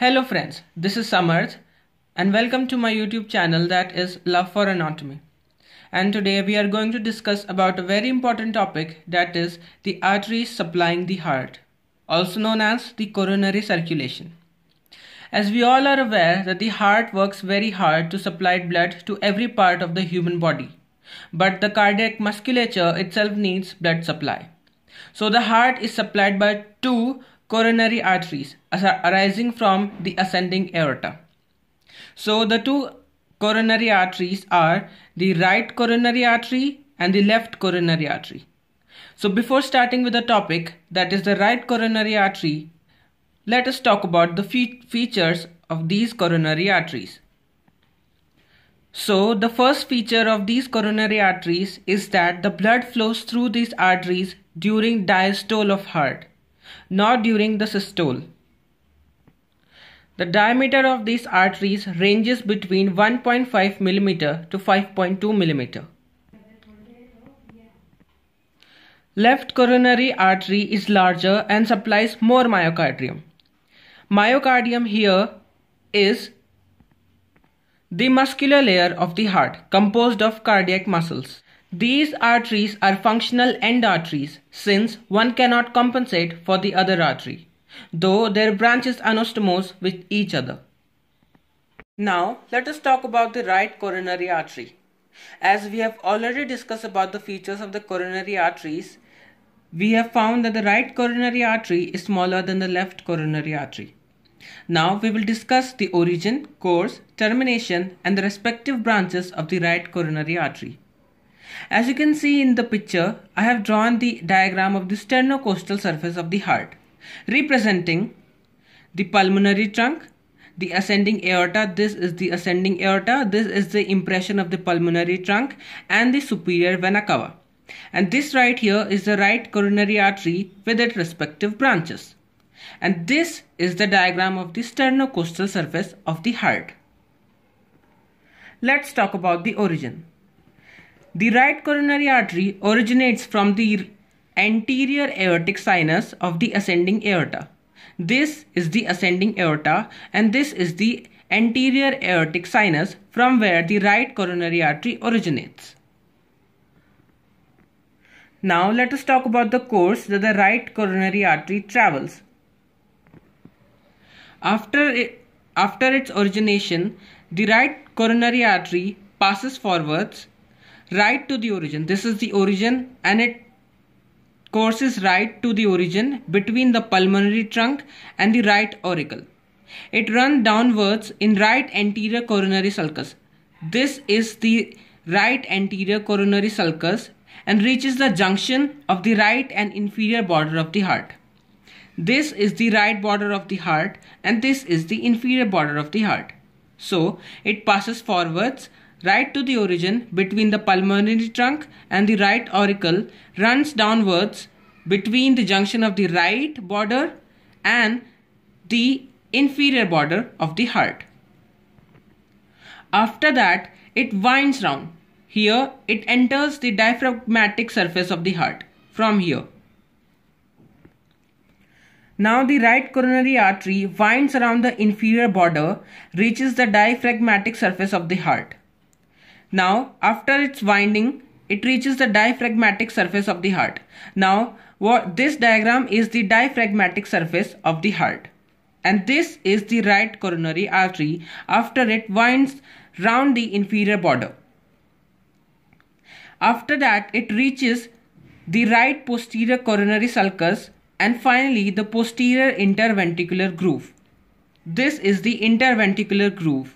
Hello friends, this is Samarth and welcome to my YouTube channel that is Love for Anatomy. And today we are going to discuss about a very important topic that is the arteries supplying the heart, also known as the coronary circulation. As we all are aware that the heart works very hard to supply blood to every part of the human body, but the cardiac musculature itself needs blood supply. So the heart is supplied by two coronary arteries arising from the ascending aorta. So the two coronary arteries are the right coronary artery and the left coronary artery. So before starting with the topic that is the right coronary artery, let us talk about the fe features of these coronary arteries. So the first feature of these coronary arteries is that the blood flows through these arteries during diastole of heart nor during the systole. The diameter of these arteries ranges between 1.5 mm to 5.2 mm. Left coronary artery is larger and supplies more myocardium. Myocardium here is the muscular layer of the heart composed of cardiac muscles. These arteries are functional end arteries since one cannot compensate for the other artery, though their branches anastomose with each other. Now let us talk about the right coronary artery. As we have already discussed about the features of the coronary arteries, we have found that the right coronary artery is smaller than the left coronary artery. Now we will discuss the origin, course, termination and the respective branches of the right coronary artery. As you can see in the picture, I have drawn the diagram of the sternocostal surface of the heart, representing the pulmonary trunk, the ascending aorta, this is the ascending aorta, this is the impression of the pulmonary trunk and the superior vena cava. And this right here is the right coronary artery with its respective branches. And this is the diagram of the sternocostal surface of the heart. Let's talk about the origin. The right coronary artery originates from the anterior aortic sinus of the ascending aorta. This is the ascending aorta and this is the anterior aortic sinus from where the right coronary artery originates. Now let us talk about the course that the right coronary artery travels. After, it, after its origination, the right coronary artery passes forwards right to the origin this is the origin and it courses right to the origin between the pulmonary trunk and the right auricle it runs downwards in right anterior coronary sulcus this is the right anterior coronary sulcus and reaches the junction of the right and inferior border of the heart this is the right border of the heart and this is the inferior border of the heart so it passes forwards right to the origin between the pulmonary trunk and the right auricle runs downwards between the junction of the right border and the inferior border of the heart. After that, it winds round. Here, it enters the diaphragmatic surface of the heart from here. Now, the right coronary artery winds around the inferior border, reaches the diaphragmatic surface of the heart. Now, after its winding, it reaches the diaphragmatic surface of the heart. Now, what, this diagram is the diaphragmatic surface of the heart. And this is the right coronary artery after it winds round the inferior border. After that, it reaches the right posterior coronary sulcus and finally the posterior interventricular groove. This is the interventricular groove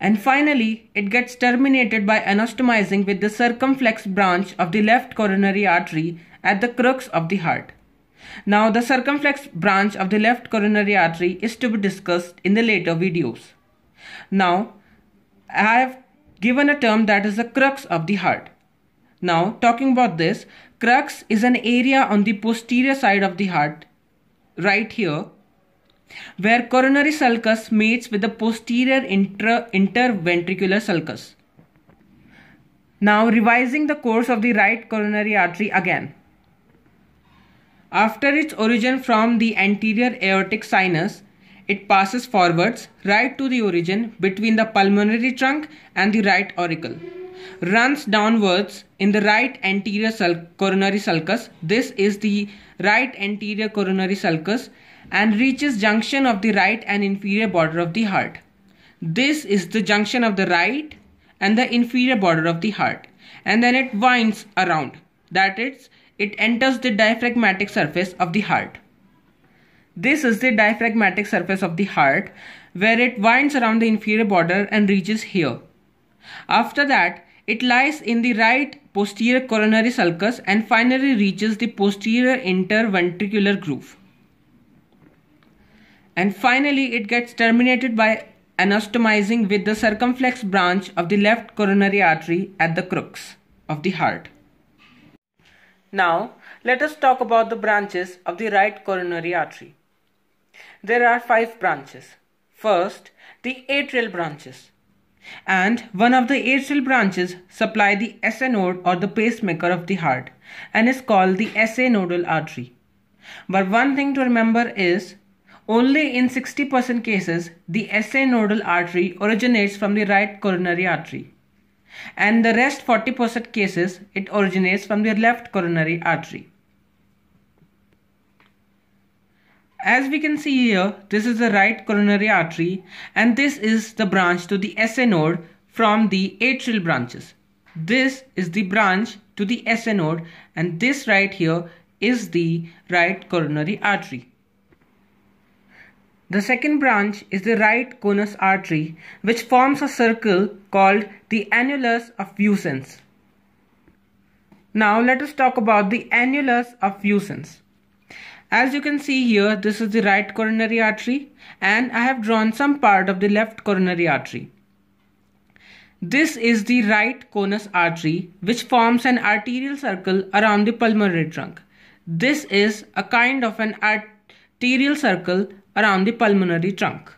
and finally it gets terminated by anastomizing with the circumflex branch of the left coronary artery at the crux of the heart. Now the circumflex branch of the left coronary artery is to be discussed in the later videos. Now I have given a term that is the crux of the heart. Now talking about this, crux is an area on the posterior side of the heart right here where coronary sulcus meets with the posterior interventricular sulcus. Now revising the course of the right coronary artery again. After its origin from the anterior aortic sinus, it passes forwards right to the origin between the pulmonary trunk and the right auricle runs downwards in the right anterior coronary sulcus. This is the right anterior coronary sulcus and reaches junction of the right and inferior border of the heart. This is the junction of the right and the inferior border of the heart. And then it winds around. That is, it enters the diaphragmatic surface of the heart. This is the diaphragmatic surface of the heart where it winds around the inferior border and reaches here. After that, it lies in the right posterior coronary sulcus and finally reaches the posterior interventricular groove. And finally, it gets terminated by anastomizing with the circumflex branch of the left coronary artery at the crux of the heart. Now, let us talk about the branches of the right coronary artery. There are five branches. First, the atrial branches and one of the atrial branches supply the SA node or the pacemaker of the heart and is called the SA nodal artery. But one thing to remember is only in 60% cases the SA nodal artery originates from the right coronary artery and the rest 40% cases it originates from the left coronary artery. As we can see here, this is the right coronary artery and this is the branch to the SA node from the atrial branches. This is the branch to the SA node and this right here is the right coronary artery. The second branch is the right conus artery which forms a circle called the annulus of Vucens. Now let us talk about the annulus of Vucens. As you can see here, this is the right coronary artery and I have drawn some part of the left coronary artery. This is the right conus artery which forms an arterial circle around the pulmonary trunk. This is a kind of an arterial circle around the pulmonary trunk.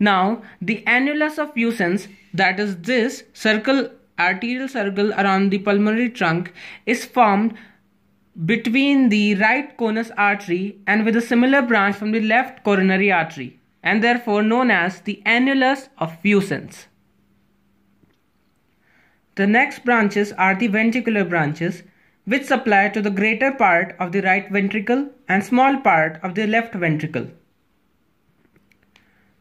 Now the annulus of Eusens, that is this circle arterial circle around the pulmonary trunk is formed between the right conus artery and with a similar branch from the left coronary artery and therefore known as the annulus of offusens. The next branches are the ventricular branches which supply to the greater part of the right ventricle and small part of the left ventricle.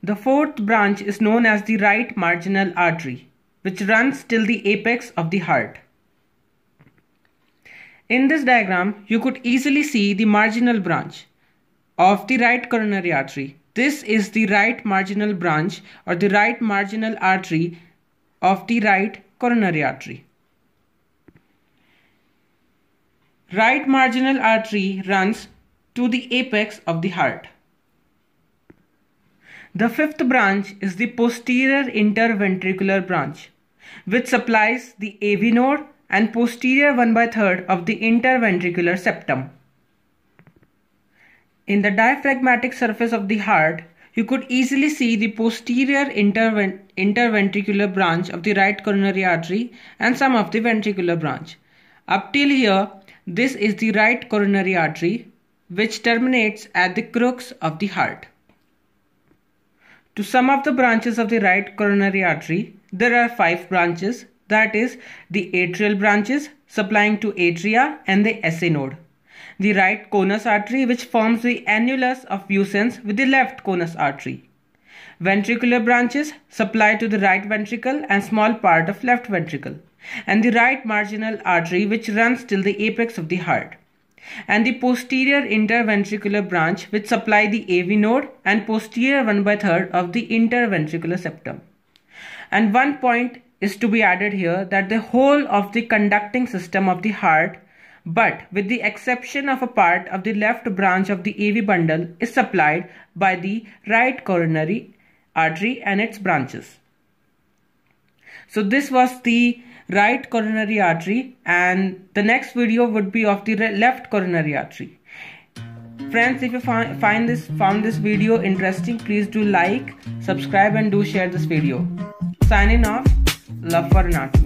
The fourth branch is known as the right marginal artery which runs till the apex of the heart. In this diagram, you could easily see the marginal branch of the right coronary artery. This is the right marginal branch or the right marginal artery of the right coronary artery. Right marginal artery runs to the apex of the heart. The fifth branch is the posterior interventricular branch, which supplies the AV node and posterior 1 by 3rd of the interventricular septum. In the diaphragmatic surface of the heart, you could easily see the posterior intervent interventricular branch of the right coronary artery and some of the ventricular branch. Up till here, this is the right coronary artery which terminates at the crux of the heart. To some of the branches of the right coronary artery, there are five branches that is the atrial branches supplying to atria and the SA node. The right conus artery which forms the annulus of Busen's with the left conus artery. Ventricular branches supply to the right ventricle and small part of left ventricle and the right marginal artery which runs till the apex of the heart and the posterior interventricular branch which supply the AV node and posterior 1 by 3rd of the interventricular septum. And one point is to be added here that the whole of the conducting system of the heart but with the exception of a part of the left branch of the AV bundle is supplied by the right coronary artery and its branches. So this was the right coronary artery and the next video would be of the left coronary artery. Friends, if you find this found this video interesting, please do like, subscribe and do share this video. Signing off love for an